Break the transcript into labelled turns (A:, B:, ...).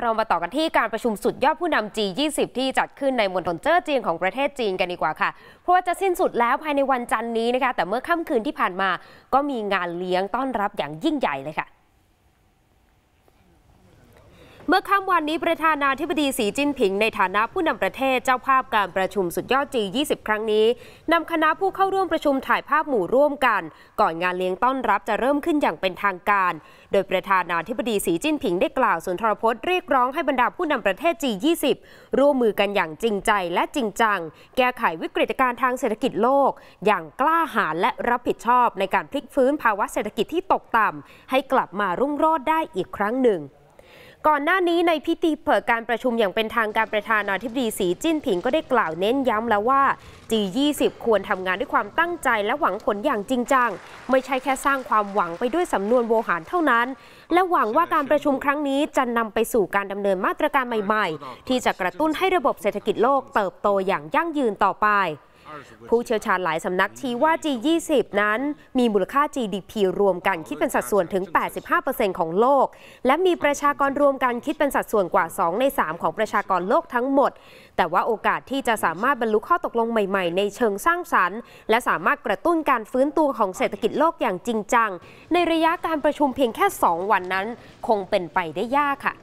A: เรามาต่อกันที่การประชุมสุดยอดผู้นำ G20 ที่จัดขึ้นในมณฑลเจ้อเจียงของประเทศจีนกันดีกว่าค่ะ เพราะว่าจะสิ้นสุดแล้วภายในวันจันนี้นะคะ แต่เมื่อค่ำคืนที่ผ่านมา ก็มีงานเลี้ยงต้อนรับอย่างยิ่งใหญ่เลยค่ะเมื่อค่ำวันนี้ประธานาธิบดีสีจิ้นผิง ในฐานะผู้นำประเทศเจ้าภาพการประชุมสุดยอด G20 ครั้งนี้นำคณะผู้เข้าร่วมประชุมถ่ายภาพหมู่ร่วมกัน ก่อนงานเลี้ยงต้อนรับจะเริ่มขึ้นอย่างเป็นทางการ โดยประธานาธิบดีสีจิ้นผิงได้กล่าวสุนทรพจน์เรียกร้องให้บรรดาผู้นำประเทศ G20 ร่วมมือกันอย่างจริงใจ และจริงจังแก้ไขวิกฤตการณ์ทางเศรษฐกิจโลก อย่างกล้าหาญและรับผิดชอบในการพลิกฟื้นภาวะเศรษฐกิจที่ตกต่ำให้กลับมารุ่งโรจน์ได้อีกครั้งหนึ่งก่อนหน้านี้ในพิธีเปิดการประชุมอย่างเป็นทางการประธานาธิบดีสีจิ้นผิงก็ได้กล่าวเน้นย้ำแล้วว่า G20 ควรทำงานด้วยความตั้งใจและหวังผลอย่างจริง จัง ไม่ใช่แค่สร้างความหวังไปด้วยสำนวนโวหารเท่านั้น และหวังว่าการประชุมครั้งนี้จะนำไปสู่การดำเนินมาตรการใหม่ๆ ที่จะกระตุ้นให้ระบบเศรษฐกิจโลกเติบโตอย่างยั่งยืนต่อไปผู้เชี่ยวชาญหลายสำนักชี้ว่า G20 นั้น มีมูลค่า GDP รวมกันคิดเป็นสัดส่วนถึง 85%ของโลก และมีประชากรรวมกันคิดเป็นสัดส่วนกว่า 2 ใน 3 ของประชากรโลกทั้งหมด แต่ว่าโอกาสที่จะสามารถบรรลุข้อตกลงใหม่ ๆ ในเชิงสร้างสรรค์ และสามารถกระตุ้นการฟื้นตัวของเศรษฐกิจโลกอย่างจริงจังในระยะการประชุมเพียงแค่ 2 วันนั้น คงเป็นไปได้ยากค่ะ